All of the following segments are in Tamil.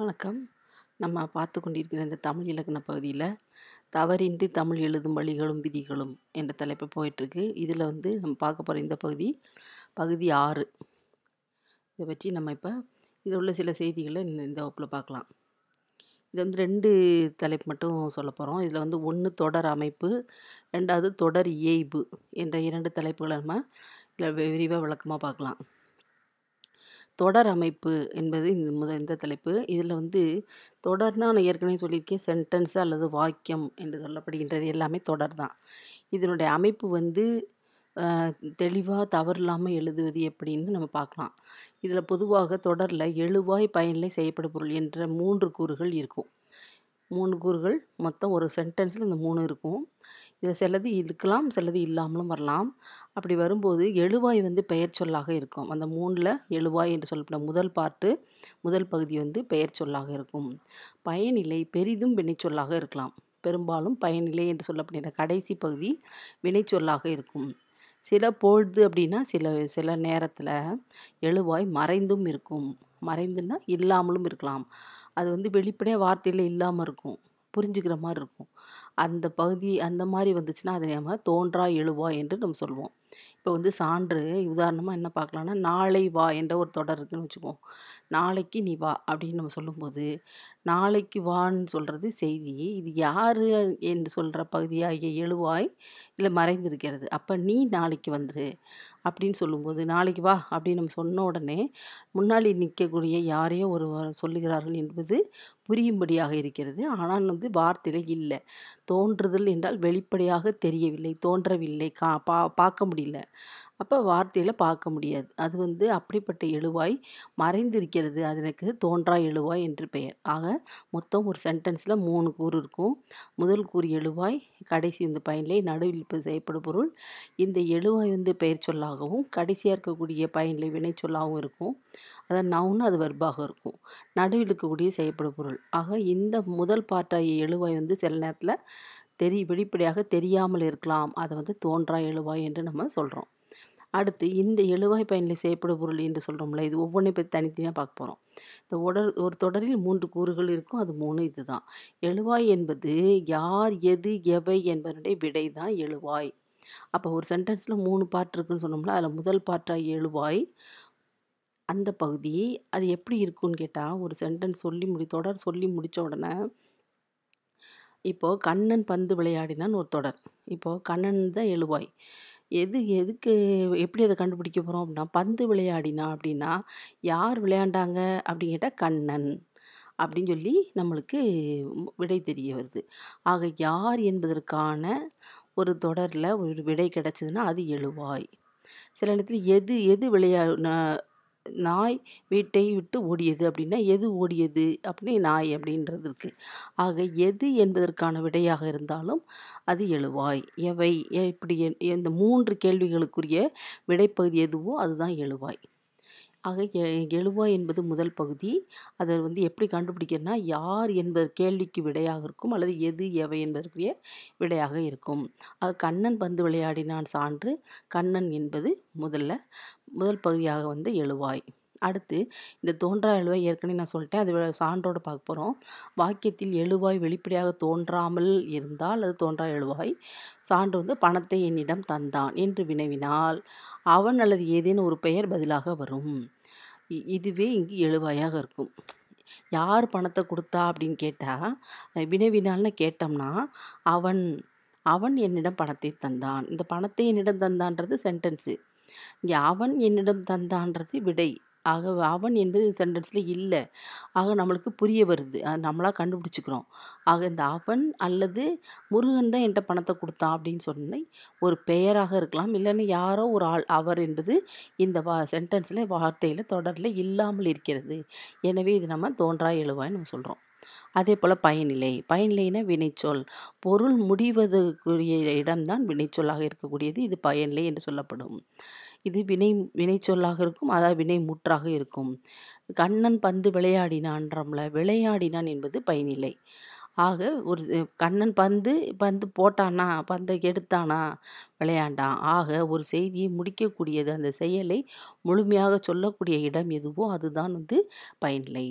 வணக்கம் நம்ம பார்த்து கொண்டிருக்கிற இந்த தமிழ் இலக்கண பகுதியில் தவறின்றி தமிழ் எழுதும் வழிகளும் விதிகளும் என்ற தலைப்பு போயிட்டுருக்கு இதில் வந்து நம்ம பார்க்க போகிற இந்த பகுதி பகுதி ஆறு இதை பற்றி நம்ம இப்போ இதில் உள்ள சில செய்திகளை இந்த வகுப்பில் பார்க்கலாம் இது வந்து ரெண்டு தலைப்பு மட்டும் சொல்ல போகிறோம் இதில் வந்து ஒன்று தொடர் அமைப்பு ரெண்டாவது தொடர் இயைபு என்ற இரண்டு தலைப்புகளை நம்ம இதில் விரிவாக விளக்கமாக பார்க்கலாம் தொடர் அமைப்பு என்பது இந்த முத இந்த தலைப்பு இதில் வந்து தொடர்னா நான் ஏற்கனவே சொல்லியிருக்கேன் சென்டென்ஸ் அல்லது வாக்கியம் என்று சொல்லப்படுகின்றது எல்லாமே தொடர் தான் இதனுடைய அமைப்பு வந்து தெளிவாக தவறு இல்லாமல் எழுதுவது எப்படின்னு நம்ம பார்க்கலாம் இதில் பொதுவாக தொடரில் எழுவாய் பயனில் செய்யப்படும் பொருள் என்ற மூன்று கூறுகள் இருக்கும் மூணு கூறுகள் மொத்தம் ஒரு சென்டென்ஸில் இந்த மூணு இருக்கும் இதில் சிலது இருக்கலாம் சிலது இல்லாமலும் வரலாம் அப்படி வரும்போது எழுவாய் வந்து பெயர் சொல்லாக இருக்கும் அந்த மூணில் எழுவாய் என்று சொல்லப்பட்ட முதல் பாட்டு முதல் பகுதி வந்து பெயர் சொல்லாக இருக்கும் பயனிலை பெரிதும் வினைச்சொல்லாக இருக்கலாம் பெரும்பாலும் பயனிலை என்று சொல்லப்படுகிற கடைசி பகுதி வினைச்சொல்லாக இருக்கும் சில பொழுது அப்படின்னா சில சில நேரத்தில் எழுவாய் மறைந்தும் இருக்கும் மறைந்துன்னா இல்லாமலும் இருக்கலாம் அது வந்து வெளிப்படையாக வார்த்தையில் இல்லாமல் இருக்கும் புரிஞ்சுக்கிற மாதிரி இருக்கும் அந்த பகுதி அந்த மாதிரி வந்துச்சுன்னா அதை நம்ம தோன்றா எழுவா என்று நம்ம சொல்லுவோம் இப்போ வந்து சான்று உதாரணமாக என்ன பார்க்கலான்னா நாளை வா என்ற ஒரு தொடர் இருக்குதுன்னு வச்சுக்குவோம் நாளைக்கு நீ வா அப்படின்னு நம்ம சொல்லும்போது நாளைக்கு வான்னு சொல்கிறது செய்தி இது யார் என்று சொல்கிற பகுதியாகிய எழுவாய் இல்லை மறைந்திருக்கிறது அப்போ நீ நாளைக்கு வந்துரு அப்படின்னு சொல்லும்போது நாளைக்கு வா அப்படின்னு நம்ம சொன்ன உடனே முன்னாடி நிற்கக்கூடிய யாரையோ ஒரு சொல்லுகிறார்கள் என்பது புரியும்படியாக இருக்கிறது ஆனால் வந்து வார்த்தையில் இல்லை தோன்றுதல் என்றால் வெளிப்படையாக தெரியவில்லை தோன்றவில்லை கா பா பார்க்க முடியல அப்போ வார்த்தையில் பார்க்க முடியாது அது வந்து அப்படிப்பட்ட எழுவாய் மறைந்திருக்கிறது அது எனக்கு தோன்றா எழுவாய் என்று பெயர் ஆக மொத்தம் ஒரு சென்டென்ஸில் மூணு கூறு இருக்கும் முதல் கூறு எழுவாய் கடைசி இந்த பயனிலை நடுவில் செய்யப்படும் பொருள் இந்த எழுவாய் வந்து பெயர் சொல்லாகவும் கடைசியாக இருக்கக்கூடிய பயனிலை வினை சொல்லாகவும் இருக்கும் அதை நவுன்னு அது வர்பாக இருக்கும் நடுவில் இருக்கக்கூடிய செய்யப்படும் பொருள் ஆக இந்த முதல் பாட்டாகிய எழுவாய் வந்து சில நேரத்தில் தெரிய வெளிப்படையாக தெரியாமல் இருக்கலாம் அதை வந்து தோன்றா எழுவாய் என்று நம்ம சொல்கிறோம் அடுத்து இந்த எழுவாய் பயனில் செய்யப்படும் பொருள் என்று சொல்கிறோம்ல இது ஒவ்வொன்றையும் பற்றி தனித்தனியாக பார்க்க போகிறோம் இந்த உடல் ஒரு தொடரில் மூன்று கூறுகள் இருக்கும் அது மூணு இதுதான் எழுவாய் என்பது யார் எது எவை என்பதனுடைய விடை தான் எழுவாய் அப்போ ஒரு சென்டென்ஸில் மூணு பார்ட் இருக்குன்னு சொன்னோம்ல அதில் முதல் பார்ட்டாக எழுவாய் அந்த பகுதி அது எப்படி இருக்குன்னு கேட்டால் ஒரு சென்டென்ஸ் சொல்லி முடி தொடர் சொல்லி முடித்த உடனே இப்போது கண்ணன் பந்து விளையாடினான்னு ஒரு தொடர் இப்போது கண்ணன் தான் எழுவாய் எது எதுக்கு எப்படி அதை கண்டுபிடிக்க போகிறோம் அப்படின்னா பந்து விளையாடினா அப்படின்னா யார் விளையாண்டாங்க அப்படின்னு கேட்டால் கண்ணன் அப்படின்னு சொல்லி நம்மளுக்கு விடை தெரிய வருது ஆக யார் என்பதற்கான ஒரு தொடரில் ஒரு விடை கிடச்சதுன்னா அது எழுவாய் சில நேரத்தில் எது எது விளையா நாய் வீட்டை விட்டு ஓடியது அப்படின்னா எது ஓடியது அப்படி நாய் அப்படின்றது இருக்குது ஆக எது என்பதற்கான விடையாக இருந்தாலும் அது எழுவாய் எவை இப்படி இந்த மூன்று கேள்விகளுக்குரிய விடைப்பகுதி எதுவோ அதுதான் எழுவாய் ஆக எழுவாய் என்பது முதல் பகுதி அதை வந்து எப்படி கண்டுபிடிக்கிறதுனா யார் என்பது கேள்விக்கு விடையாக இருக்கும் அல்லது எது எவை என்பதற்குரிய விடையாக இருக்கும் ஆக கண்ணன் பந்து விளையாடினான் சான்று கண்ணன் என்பது முதல்ல முதல் பகுதியாக வந்து எழுவாய் அடுத்து இந்த தோன்றா எழுவாய் ஏற்கனவே நான் சொல்லிட்டேன் அது சான்றோடு பார்க்க போகிறோம் வாக்கியத்தில் எழுவாய் வெளிப்படையாக தோன்றாமல் இருந்தால் அது தோன்றா எழுவாய் சான்று வந்து பணத்தை என்னிடம் தந்தான் என்று வினவினால் அவன் அல்லது ஏதேனும் ஒரு பெயர் பதிலாக வரும் இதுவே இங்கு எழுவாயாக இருக்கும் யார் பணத்தை கொடுத்தா அப்படின்னு கேட்டால் வினவினால்னு கேட்டோம்னா அவன் அவன் என்னிடம் பணத்தை தந்தான் இந்த பணத்தை என்னிடம் தந்தான்றது சென்டென்ஸு இங்கே அவன் என்னிடம் தந்தான்றது விடை ஆக அவன் என்பது சென்டென்ஸில் இல்லை ஆக நம்மளுக்கு புரிய வருது அது நம்மளாக கண்டுபிடிச்சிக்கிறோம் ஆக இந்த அவன் அல்லது முருகன் தான் என்கிட்ட பணத்தை கொடுத்தான் அப்படின்னு சொன்னேன் ஒரு பெயராக இருக்கலாம் இல்லைன்னு யாரோ ஒரு ஆள் அவர் என்பது இந்த வா சென்டென்ஸில் வார்த்தையில் தொடரில் இல்லாமல் இருக்கிறது எனவே இது நம்ம தோன்றா எழுவான்னு நம்ம சொல்கிறோம் அதே போல் பயனிலை பயனிலைனா வினைச்சொல் பொருள் முடிவதுக்குரிய இடம்தான் வினைச்சொல்லாக இருக்கக்கூடியது இது பயனிலை என்று சொல்லப்படும் இது வினை வினைச்சொல்லாக இருக்கும் அதாவது வினை முற்றாக இருக்கும் கண்ணன் பந்து விளையாடினான்றம்ல விளையாடினான் என்பது பயனிலை ஆக ஒரு கண்ணன் பந்து பந்து போட்டானா பந்தை எடுத்தானா விளையாண்டான் ஆக ஒரு செய்தியை முடிக்கக்கூடியது அந்த செயலை முழுமையாக சொல்லக்கூடிய இடம் எதுவோ அதுதான் வந்து பயனிலை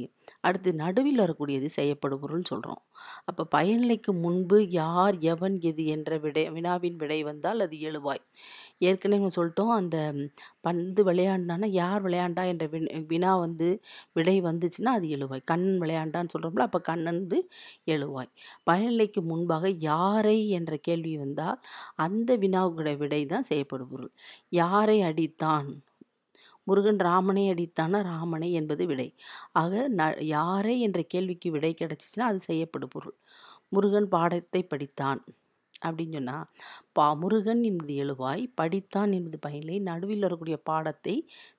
அடுத்து நடுவில் வரக்கூடியது செய்யப்படுபொருள்னு சொல்கிறோம் அப்போ பயனிலைக்கு முன்பு யார் எவன் எது என்ற விடை வினாவின் விடை வந்தால் அது எழுவாய் ஏற்கனவே இவங்க சொல்லிட்டோம் அந்த பந்து விளையாண்டான்னா யார் விளையாண்டா என்ற வின் வினா வந்து விடை வந்துச்சுன்னா அது எழுவாய் கண்ணன் விளையாண்டான்னு சொல்கிறோம்ல அப்போ கண்ணன் வந்து எழுவாய் பயனிலைக்கு முன்பாக யாரை என்ற கேள்வி வந்தால் அந்த வினாவுடைய விடை தான் செய்யப்படும் பொருள் யாரை அடித்தான் முருகன் ராமனை அடித்தான ராமனை என்பது விடை ஆக ந யாரை என்ற கேள்விக்கு விடை கிடைச்சிச்சின்னா அது செய்யப்படும் பொருள் முருகன் பாடத்தை படித்தான் அப்படின்னு சொன்னால் பா முருகன் என்பது எழுவாய் படித்தான் என்பது பயிலை நடுவில் வரக்கூடிய பாடத்தை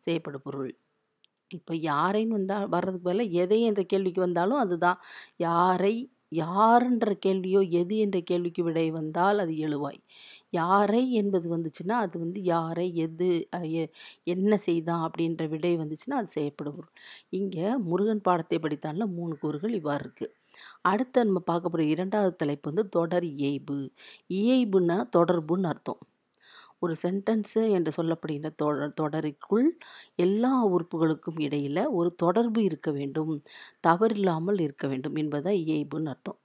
செய்யப்படும் பொருள் இப்போ யாரைன்னு வந்தால் வர்றதுக்கு பதிலாக எதை என்ற கேள்விக்கு வந்தாலும் அதுதான் யாரை யாருன்ற கேள்வியோ எது என்ற கேள்விக்கு விடை வந்தால் அது எழுவாய் யாரை என்பது வந்துச்சுன்னா அது வந்து யாரை எது என்ன செய்தான் அப்படின்ற விடை வந்துச்சுன்னா அது செய்யப்படும் இங்கே முருகன் பாடத்தை படித்தால மூணு கூறுகள் இவ்வாறு இருக்குது அடுத்து நம்ம பார்க்கப்படுற இரண்டாவது தலைப்பு வந்து தொடர் இயைபு இயைபுன்னா தொடர்புன்னு அர்த்தம் ஒரு சென்டென்ஸு என்று சொல்லப்படுகின்ற தொடர் தொடருக்குள் எல்லா உறுப்புகளுக்கும் இடையில் ஒரு தொடர்பு இருக்க வேண்டும் தவறில்லாமல் இருக்க வேண்டும் என்பதை இயைபுன்னு அர்த்தம்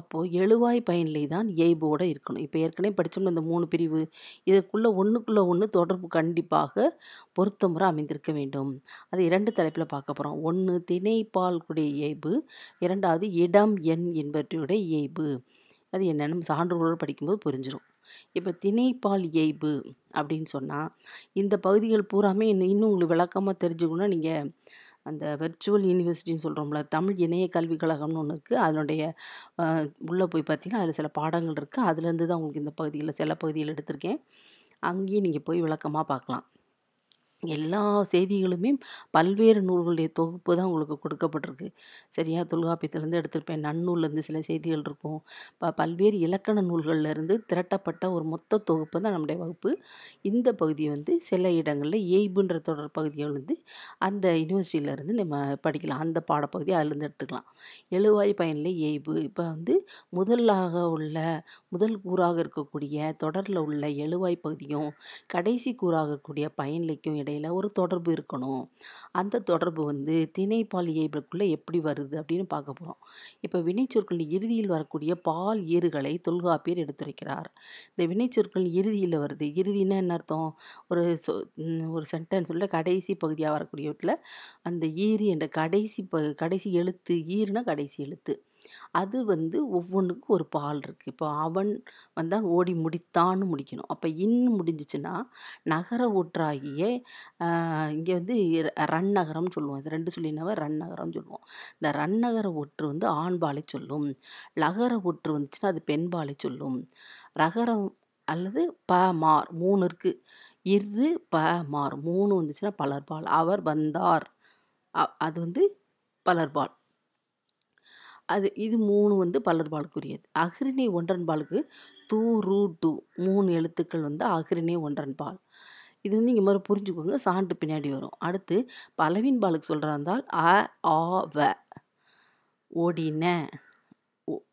அப்போது எழுவாய் பயனிலை தான் இயைபோடு இருக்கணும் இப்போ ஏற்கனவே படித்தோம் இந்த மூணு பிரிவு இதற்குள்ளே ஒன்றுக்குள்ளே ஒன்று தொடர்பு கண்டிப்பாக பொருத்தமுறை அமைந்திருக்க வேண்டும் அது இரண்டு தலைப்பில் பார்க்க போகிறோம் ஒன்று கூடிய இயைபு இரண்டாவது இடம் எண் என்பவற்றையுடைய இயைபு அது என்னென்னு சான்றுகளோடு படிக்கும்போது புரிஞ்சிடும் இப்போ திணைப்பால் இயைபு அப்படின்னு சொன்னால் இந்த பகுதிகள் பூராமே இன்னும் உங்களுக்கு விளக்கமாக தெரிஞ்சுக்கணும் நீங்கள் அந்த வெர்ச்சுவல் யூனிவர்சிட்டின்னு சொல்கிறோம்ல தமிழ் இணைய கல்விக் கழகம்னு ஒன்று இருக்குது அதனுடைய உள்ளே போய் பார்த்தீங்கன்னா அதில் சில பாடங்கள் இருக்குது அதுலேருந்து தான் உங்களுக்கு இந்த பகுதியில் சில பகுதியில் எடுத்திருக்கேன் அங்கேயே நீங்கள் போய் விளக்கமாக பார்க்கலாம் எல்லா செய்திகளுமே பல்வேறு நூல்களுடைய தொகுப்பு தான் உங்களுக்கு கொடுக்கப்பட்டிருக்கு சரியா தொல்காப்பியத்திலேருந்து எடுத்திருப்பேன் நன்னூல்லேருந்து சில செய்திகள் இருக்கும் இப்போ பல்வேறு இலக்கண நூல்கள்லேருந்து திரட்டப்பட்ட ஒரு மொத்த தொகுப்பு தான் நம்முடைய வகுப்பு இந்த பகுதி வந்து சில இடங்களில் எய்புன்ற தொடர் பகுதிகள் வந்து அந்த யூனிவர்சிட்டியிலேருந்து நம்ம படிக்கலாம் அந்த பாடப்பகுதியை அதுலேருந்து எடுத்துக்கலாம் எழுவாய் பயனில் எய்பு இப்போ வந்து முதலாக உள்ள முதல் கூறாக இருக்கக்கூடிய தொடரில் உள்ள எழுவாய் பகுதியும் கடைசி கூறாக இருக்கக்கூடிய பயனிலைக்கும் இடை வகையில் ஒரு தொடர்பு இருக்கணும் அந்த தொடர்பு வந்து திணை பால் இயல்புக்குள்ளே எப்படி வருது அப்படின்னு பார்க்க போகிறோம் இப்போ வினைச்சொற்கள் இறுதியில் வரக்கூடிய பால் ஏறுகளை தொல்காப்பியர் எடுத்துரைக்கிறார் இந்த வினைச்சொற்கள் இறுதியில் வருது இறுதினா என்ன அர்த்தம் ஒரு ஒரு சென்டென்ஸ் உள்ள கடைசி பகுதியாக வரக்கூடியவற்றில் அந்த ஈறு என்ற கடைசி ப கடைசி எழுத்து ஈறுனா கடைசி எழுத்து அது வந்து ஒவ்வொன்றுக்கும் ஒரு பால் இருக்குது இப்போ அவன் வந்தால் ஓடி முடித்தான்னு முடிக்கணும் அப்போ இன்னும் முடிஞ்சிச்சுன்னா நகர ஊற்றாகிய இங்கே வந்து ரன் நகரம்னு சொல்லுவோம் இது ரெண்டு சொல்லினாவே ரன் நகரம்னு சொல்லுவோம் இந்த ரன் நகர ஒற்று வந்து பாலை சொல்லும் லகர ஒற்று வந்துச்சுன்னா அது பாலை சொல்லும் ரகரம் அல்லது ப மார் மூணு இருக்குது இரு ப மார் மூணு வந்துச்சுன்னா பலர்பால் அவர் வந்தார் அது வந்து பலர்பால் அது இது மூணு வந்து பல்லர்பாலுக்குரியது அகிரிணை ஒன்றன்பாலுக்கு தூ ரூ டூ மூணு எழுத்துக்கள் வந்து அகிரிணை ஒன்றன்பால் இது வந்து இங்கே மாதிரி புரிஞ்சுக்கோங்க சான்று பின்னாடி வரும் அடுத்து பலவின் பாலுக்கு சொல்கிறா இருந்தால் அ ஆ வ ஓடின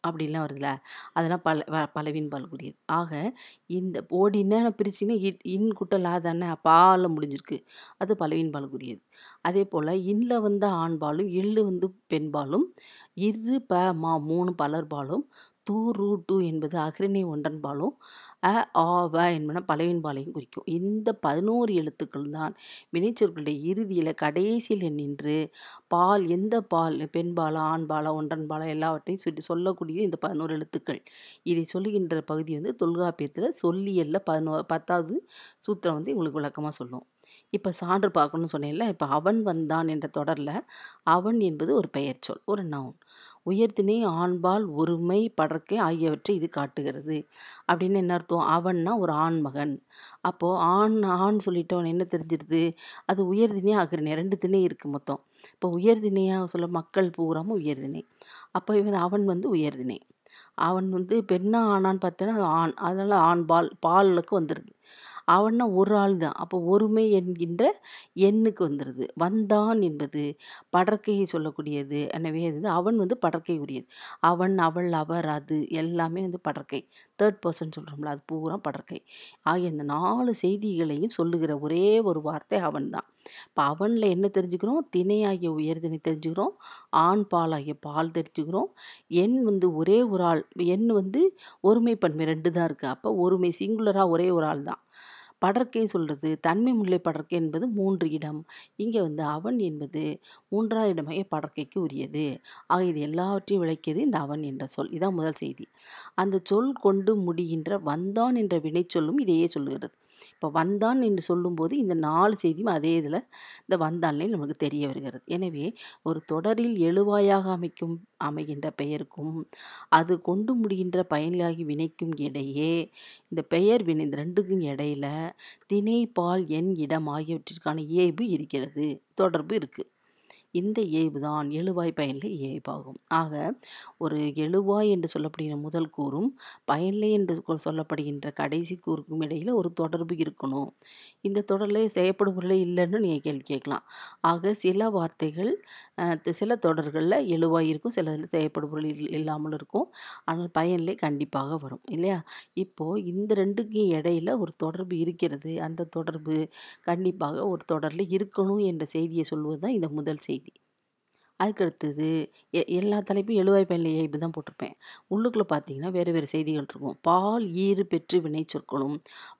அப்படிலாம் வருதுல்ல அதெல்லாம் பல பலவின் பால்குரியது ஆக இந்த ஓடின்னு பிரிச்சிங்கன்னா இட் இன் குட்டம் லாதானே பாலில் முடிஞ்சிருக்கு அது பலவின் பால்குரியது அதே போல் இன்ல வந்து ஆண்பாலும் எள்ளு வந்து பெண்பாலும் இரு ப மா மூணு பலர்பாலும் தூ ரூ டூ என்பது அகிரிணை ஒன்றன்பாலும் அ ஆ வ என்பன பலவின்பாலையும் குறிக்கும் இந்த பதினோரு எழுத்துக்கள் தான் வினைச்சொற்களுடைய இறுதியில் கடைசியில் நின்று பால் எந்த பால் பெண்பாலா ஆண்பாலா ஒன்றன்பாலா எல்லாவற்றையும் சொல்லி சொல்லக்கூடிய இந்த பதினோரு எழுத்துக்கள் இதை சொல்லுகின்ற பகுதி வந்து தொல்காப்பியத்தில் சொல்லியல்ல பதினோ பத்தாவது சூத்திரம் வந்து உங்களுக்கு விளக்கமாக சொல்லும் இப்போ சான்று பார்க்கணும்னு சொன்னேன்ல இப்போ அவன் வந்தான் என்ற தொடரில் அவன் என்பது ஒரு பெயர் சொல் ஒரு நவுன் உயர்தினை ஆண்பால் ஒருமை படற்கை ஆகியவற்றை இது காட்டுகிறது அப்படின்னு என்ன அர்த்தம் அவன்னா ஒரு ஆண்மகன் அப்போது ஆண் ஆண் சொல்லிட்டவன் என்ன தெரிஞ்சிருது அது உயர்தினே ஆகிறனே ரெண்டு தினே இருக்குது மொத்தம் இப்போ உயர்தினையாக சொல்ல மக்கள் பூராமல் உயர்தினை அப்போ இவன் அவன் வந்து உயர்தினை அவன் வந்து பெண்ணா ஆனான்னு பார்த்தேன்னா அது ஆண் அதனால் ஆண் பால் பாலுக்கு வந்துடுது அவன்னா ஒரு ஆள் தான் அப்போ ஒருமை என்கின்ற எண்ணுக்கு வந்துடுது வந்தான் என்பது படற்கையை சொல்லக்கூடியது எனவே அது அவன் வந்து படற்கை உரியது அவன் அவள் அவர் அது எல்லாமே வந்து படற்கை தேர்ட் பர்சன் சொல்கிறோம்ல அது பூரா படற்கை ஆகிய இந்த நாலு செய்திகளையும் சொல்லுகிற ஒரே ஒரு வார்த்தை அவன் தான் இப்போ அவனில் என்ன தெரிஞ்சுக்கிறோம் திணையாகிய உயர்தினை தெரிஞ்சுக்கிறோம் ஆண் பால் ஆகிய பால் தெரிஞ்சுக்கிறோம் எண் வந்து ஒரே ஒரு ஆள் எண் வந்து ஒருமை பன்மை ரெண்டு தான் இருக்குது அப்போ ஒருமை சிங்குலராக ஒரே ஒரு ஆள் தான் படற்கை சொல்கிறது தன்மை முல்லை படற்கை என்பது மூன்று இடம் இங்கே வந்து அவன் என்பது மூன்றாவது இடமாக படற்கைக்கு உரியது ஆக இது எல்லாவற்றையும் விளக்கியது இந்த அவன் என்ற சொல் இதான் முதல் செய்தி அந்த சொல் கொண்டு முடிகின்ற வந்தான் என்ற வினைச்சொல்லும் இதையே சொல்லுகிறது இப்போ வந்தான் என்று சொல்லும்போது இந்த நாலு செய்தியும் அதே இதில் இந்த வந்தான்லேயும் நமக்கு தெரிய வருகிறது எனவே ஒரு தொடரில் எழுவாயாக அமைக்கும் அமைகின்ற பெயருக்கும் அது கொண்டு முடிகின்ற பயனிலாகி வினைக்கும் இடையே இந்த பெயர் வினை இந்த ரெண்டுக்கும் இடையில தினை பால் என் இடம் ஆகியவற்றிற்கான இயைபு இருக்கிறது தொடர்பு இருக்குது இந்த ஏய்வு தான் எழுவாய் பயனில் ஏய்வாகும் ஆக ஒரு எழுவாய் என்று சொல்லப்படுகிற முதல் கூறும் பயனில் என்று சொல்லப்படுகின்ற கடைசி கூறுக்கும் இடையில் ஒரு தொடர்பு இருக்கணும் இந்த தொடரில் செய்யப்படும் பொருளே இல்லைன்னு நீங்கள் கேள்வி கேட்கலாம் ஆக சில வார்த்தைகள் சில தொடர்களில் எழுவாய் இருக்கும் சில செய்யப்படும் பொருள் இல்லாமல் இருக்கும் ஆனால் பயனில் கண்டிப்பாக வரும் இல்லையா இப்போது இந்த ரெண்டுக்கும் இடையில் ஒரு தொடர்பு இருக்கிறது அந்த தொடர்பு கண்டிப்பாக ஒரு தொடரில் இருக்கணும் என்ற செய்தியை சொல்வது தான் இந்த முதல் செய்தி அதுக்கடுத்தது எ எல்லா தலைப்பும் எழுவாய் பயிலையை இப்படி தான் போட்டிருப்பேன் உள்ளுக்குள்ளே பார்த்தீங்கன்னா வேறு வேறு செய்திகள் இருக்கும் பால் ஈறு பெற்று வினை சொற்களும்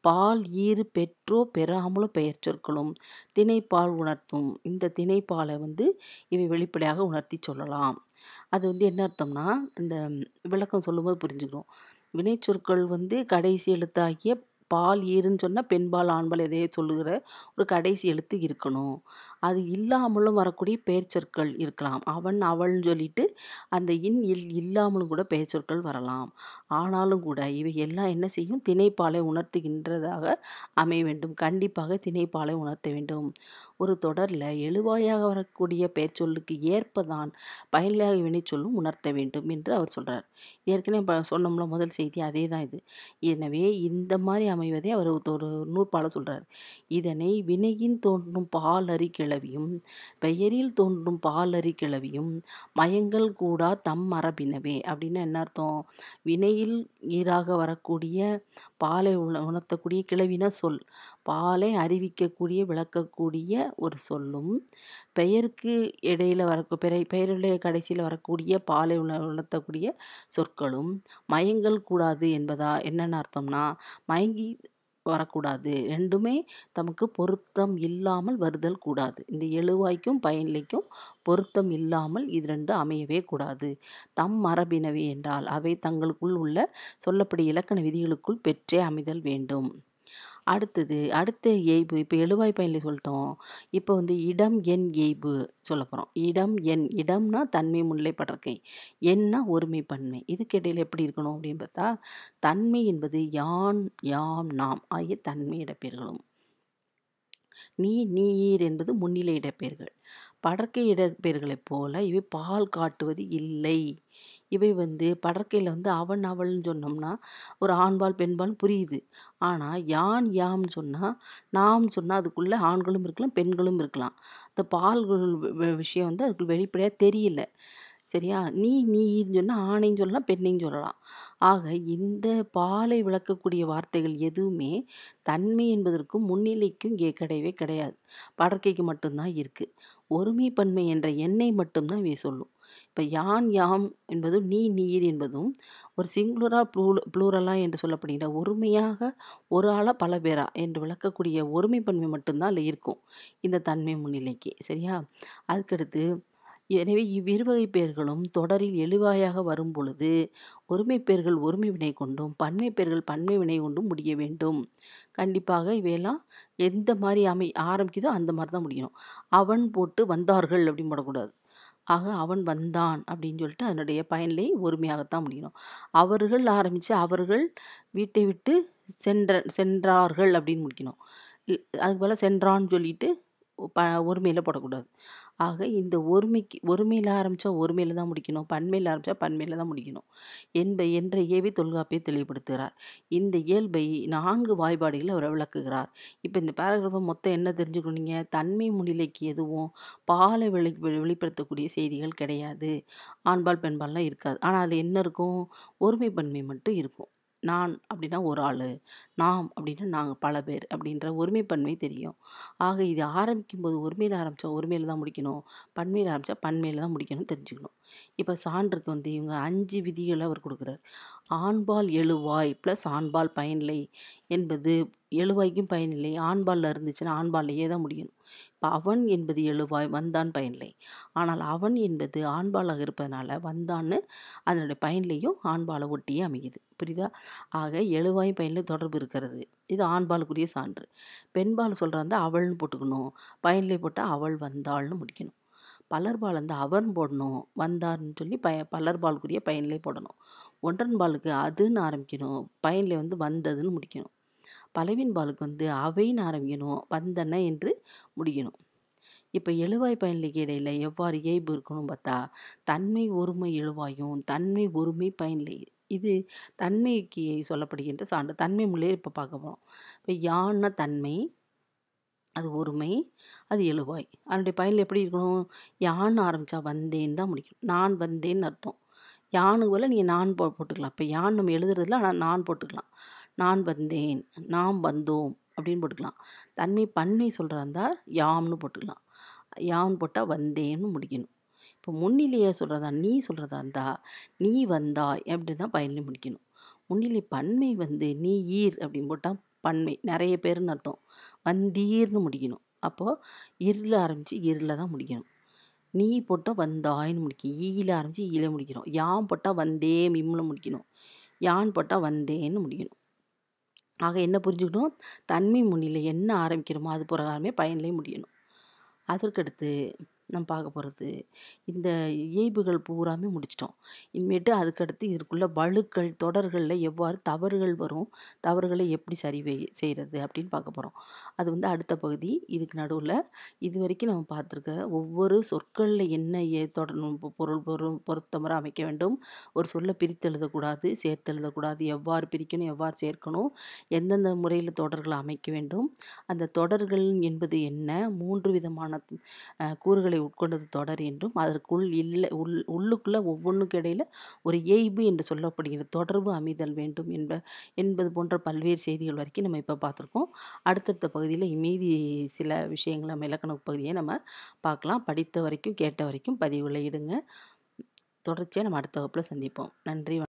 பால் ஈறு பெற்றோ பெறாமலோ பெயர் சொற்களும் திணைப்பால் உணர்த்தும் இந்த திணைப்பாலை வந்து இவை வெளிப்படையாக உணர்த்தி சொல்லலாம் அது வந்து என்ன அர்த்தம்னா இந்த விளக்கம் சொல்லும்போது வினை வினைச்சொற்கள் வந்து கடைசி எழுத்தாகிய பால் ஈருன்னு சொன்னால் பெண்பால் ஆண்பால் எதையோ சொல்லுகிற ஒரு கடைசி எழுத்து இருக்கணும் அது இல்லாமலும் வரக்கூடிய பெயர்ச்சொற்கள் இருக்கலாம் அவன் அவள்னு சொல்லிட்டு அந்த இன் இல் இல்லாமலும் கூட பெயர்ச்சொற்கள் வரலாம் ஆனாலும் கூட இவை எல்லாம் என்ன செய்யும் திணைப்பாலை உணர்த்துகின்றதாக அமைய வேண்டும் கண்டிப்பாக திணைப்பாலை உணர்த்த வேண்டும் ஒரு தொடரில் எழுவாயாக வரக்கூடிய பெயர்ச்சொல்லுக்கு ஏற்பதான் பயனிலையாக வினைச்சொல்லும் உணர்த்த வேண்டும் என்று அவர் சொல்கிறார் ஏற்கனவே சொன்னோம்ல முதல் செய்தி அதே தான் இது எனவே இந்த மாதிரி அமைவதை அவர் ஒரு நூற்பால சொல்கிறார் இதனை வினையின் தோன்றும் பால் அறிக்கை கிளவியும் பெயரில் தோன்றும் பாலறி கிளவியும் மயங்கள் கூடா தம் மரபினவே அப்படின்னு என்ன அர்த்தம் வினையில் ஈராக வரக்கூடிய பாலை உண உணர்த்தக்கூடிய கிளவின சொல் பாலை அறிவிக்கக்கூடிய விளக்கக்கூடிய ஒரு சொல்லும் பெயருக்கு இடையில் வரக்கு பெயர் பெயருடைய கடைசியில் வரக்கூடிய பாலை உண உணர்த்தக்கூடிய சொற்களும் மயங்கள் கூடாது என்பதா என்னென்ன அர்த்தம்னா மயங்கி வரக்கூடாது ரெண்டுமே தமக்கு பொருத்தம் இல்லாமல் வருதல் கூடாது இந்த எழுவாய்க்கும் பயனிலைக்கும் பொருத்தம் இல்லாமல் இது ரெண்டு அமையவே கூடாது தம் மரபினவை என்றால் அவை தங்களுக்குள் உள்ள சொல்லப்படி இலக்கண விதிகளுக்குள் பெற்றே அமைதல் வேண்டும் அடுத்தது அடுத்த ஏய்பு இப்போ எழுவாய் பயனில் சொல்லிட்டோம் இப்போ வந்து இடம் எண் ஏய்பு சொல்ல போகிறோம் இடம் எண் இடம்னா தன்மை முன்னிலை பட்டிருக்கேன் எண்ணா ஒருமை பன்மை இதுக்கிடையில் எப்படி இருக்கணும் அப்படின்னு பார்த்தா தன்மை என்பது யான் யாம் நாம் ஆகிய தன்மை இடப்பெயர்களும் நீ நீர் என்பது முன்னிலை இடப்பெயர்கள் படற்கை இடப்பெயர்களைப் போல இவை பால் காட்டுவது இல்லை இவை வந்து படற்கையில் வந்து அவன் அவள்னு சொன்னோம்னா ஒரு ஆண்பால் பெண்பால் புரியுது ஆனால் யான் யாம்னு சொன்னால் நாம்னு சொன்னால் அதுக்குள்ளே ஆண்களும் இருக்கலாம் பெண்களும் இருக்கலாம் இந்த பால் விஷயம் வந்து அதுக்கு வெளிப்படையாக தெரியல சரியா நீ நீன்னு சொன்னால் ஆணைன்னு சொல்லலாம் பெண்ணையும் சொல்லலாம் ஆக இந்த பாலை விளக்கக்கூடிய வார்த்தைகள் எதுவுமே தன்மை என்பதற்கும் முன்னிலைக்கும் இங்கே கிடையவே கிடையாது படற்கைக்கு மட்டும்தான் இருக்குது ஒருமைப்பன்மை என்ற எண்ணெய் மட்டும்தான் இவை சொல்லும் இப்போ யான் யாம் என்பதும் நீ நீர் என்பதும் ஒரு சிங்குலரா ப்ளூ ப்ளூரலா என்று சொல்லப்படுகிற ஒருமையாக ஒரு ஆளாக பல பேரா என்று விளக்கக்கூடிய ஒருமைப்பன்மை மட்டும்தான் அதில் இருக்கும் இந்த தன்மை முன்னிலைக்கு சரியா அதுக்கடுத்து எனவே இவ்விருவகை பெயர்களும் தொடரில் எழுவாயாக வரும் பொழுது ஒருமை பெயர்கள் ஒருமை வினை கொண்டும் பன்மை பெயர்கள் பன்மை வினை கொண்டும் முடிய வேண்டும் கண்டிப்பாக இவையெல்லாம் எந்த மாதிரி அமை ஆரம்பிக்குதோ அந்த மாதிரி தான் முடியணும் அவன் போட்டு வந்தார்கள் அப்படின்னு போடக்கூடாது ஆக அவன் வந்தான் அப்படின்னு சொல்லிட்டு அதனுடைய பயனிலை ஒருமையாகத்தான் முடியணும் அவர்கள் ஆரம்பித்து அவர்கள் வீட்டை விட்டு சென்ற சென்றார்கள் அப்படின்னு முடிக்கணும் அதுபோல் சென்றான்னு சொல்லிட்டு ப ஒருமையில் போடக்கூடாது ஆக இந்த ஒருமைக்கு ஒருமையில் ஆரம்பித்தா ஒருமையில் தான் முடிக்கணும் பன்மையில் ஆரம்பித்தா பண்மையில் தான் முடிக்கணும் என்ப என்ற ஏவி தொல்காப்பியை தெளிவுபடுத்துகிறார் இந்த இயல்பை நான்கு வாய்பாடுகளை அவர் விளக்குகிறார் இப்போ இந்த பேராகிராஃபை மொத்தம் என்ன தெரிஞ்சுக்கணுங்க தன்மை முடிலைக்கு எதுவும் பாலை வெளி வெளிப்படுத்தக்கூடிய செய்திகள் கிடையாது ஆண்பால் பெண்பால்லாம் இருக்காது ஆனால் அது என்ன இருக்கும் ஒருமை பன்மை மட்டும் இருக்கும் நான் அப்படின்னா ஒரு ஆள் நாம் அப்படின்னா நாங்கள் பல பேர் அப்படின்ற ஒருமை பன்மை தெரியும் ஆக இது ஆரம்பிக்கும் போது ஒருமையில் ஆரம்பித்தா ஒருமையில் தான் முடிக்கணும் பன்மையில் ஆரம்பித்தா பன்மையில் தான் முடிக்கணும்னு தெரிஞ்சுக்கணும் இப்போ சான்றுக்கு வந்து இவங்க அஞ்சு விதிகளை அவர் கொடுக்குறாரு ஆண்பால் எழுவாய் ப்ளஸ் ஆண்பால் பயனில்லை என்பது எழுவாய்க்கும் பயனில்லை ஆண்பாலில் இருந்துச்சுன்னா ஆண்பாலையே தான் முடியணும் இப்போ அவன் என்பது எழுவாய் வந்தான் பயனில்லை ஆனால் அவன் என்பது ஆண்பாலாக இருப்பதனால வந்தான்னு அதனுடைய பயனிலையும் ஆண்பாலை ஒட்டியே அமையுது புரியுதா ஆக எழுவாய் பயனில் தொடர்பு இருக்கிறது இது ஆண்பாலுக்குரிய சான்று பெண்பால் சொல்கிறாந்தா அவள்னு போட்டுக்கணும் பயனிலை போட்டால் அவள் வந்தாள்னு முடிக்கணும் பலர்பால் வந்து அவர் போடணும் வந்தார்னு சொல்லி பய பலர்பாலுக்குரிய பயனிலே போடணும் ஒன்றன் பாலுக்கு அதுன்னு ஆரம்பிக்கணும் பயனில் வந்து வந்ததுன்னு முடிக்கணும் பலவின் பாலுக்கு வந்து அவைன்னு ஆரம்பிக்கணும் வந்தன என்று முடிக்கணும் இப்போ எழுவாய் பயனிலைக்கு இடையில் எவ்வாறு இயல்பு இருக்கணும் பார்த்தா தன்மை ஒருமை எழுவாயும் தன்மை ஒருமை பயனிலை இது தன்மைக்கு சொல்லப்படுகின்ற சான்று தன்மை மொழியை இப்போ பார்க்க போகிறோம் இப்போ யான்னா தன்மை அது ஒருமை அது எழுவாய் அதனுடைய பயனில் எப்படி இருக்கணும் யான் ஆரம்பித்தா வந்தேன்னு தான் முடிக்கணும் நான் வந்தேன்னு அர்த்தம் யானுக்கு போல் நீங்கள் நான் போ போட்டுக்கலாம் இப்போ யான் நம்ம எழுதுறதுல ஆனால் நான் போட்டுக்கலாம் நான் வந்தேன் நாம் வந்தோம் அப்படின்னு போட்டுக்கலாம் தன்மை பன்மை சொல்கிறதா இருந்தால் யாம்னு போட்டுக்கலாம் யாம்னு போட்டால் வந்தேன்னு முடிக்கணும் இப்போ முன்னிலையை சொல்கிறதா நீ சொல்கிறதா இருந்தால் நீ வந்தா அப்படி தான் பயனில் முடிக்கணும் முன்னிலை பன்மை வந்து நீ ஈர் அப்படின்னு போட்டால் பன்மை நிறைய பேருன்னு அர்த்தம் வந்தீர்னு முடிக்கணும் அப்போது இருளில் ஆரம்பித்து இருளில் தான் முடிக்கணும் நீ போட்டால் வந்தாயின்னு முடிக்கும் ஈல ஆரம்பித்து ஈல முடிக்கணும் யான் போட்டால் வந்தே மிம்மில் முடிக்கணும் யான் போட்டால் வந்தேன்னு முடிக்கணும் ஆக என்ன புரிஞ்சுக்கணும் தன்மை முன்னிலை என்ன ஆரம்பிக்கிறோமோ அது பிரகாரமே பயனிலே முடியணும் அதற்கடுத்து நம்ம பார்க்க போகிறது இந்த இயல்புகள் பூராமே முடிச்சிட்டோம் இனிமேட்டு அதுக்கடுத்து இதற்குள்ள வலுக்கள் தொடர்களில் எவ்வாறு தவறுகள் வரும் தவறுகளை எப்படி சரி செய்கிறது அப்படின்னு பார்க்க போகிறோம் அது வந்து அடுத்த பகுதி இதுக்கு நடுவில் இது வரைக்கும் நம்ம பார்த்துருக்க ஒவ்வொரு சொற்களில் என்ன ஏ தொடரும் பொருள் பொருள் பொருத்தமர அமைக்க வேண்டும் ஒரு சொல்லை பிரித்து எழுதக்கூடாது சேர்த்து எழுதக்கூடாது எவ்வாறு பிரிக்கணும் எவ்வாறு சேர்க்கணும் எந்தெந்த முறையில் தொடர்களை அமைக்க வேண்டும் அந்த தொடர்கள் என்பது என்ன மூன்று விதமான கூறுகளை உட்கொண்டது தொடர் என்றும் அதற்குள் இல்லை உள் உள்ளுக்குள்ளே ஒவ்வொன்றுக்கு இடையில் ஒரு எய்பு என்று சொல்லப்படுகிற தொடர்பு அமைதல் வேண்டும் என்ப என்பது போன்ற பல்வேறு செய்திகள் வரைக்கும் நம்ம இப்போ பார்த்துருக்கோம் அடுத்தடுத்த பகுதியில் இமீதி சில விஷயங்களை நம்ம இலக்கண பகுதியை நம்ம பார்க்கலாம் படித்த வரைக்கும் கேட்ட வரைக்கும் பதிவுகளை இடுங்க தொடர்ச்சியாக நம்ம அடுத்த வகுப்பில் சந்திப்போம் நன்றி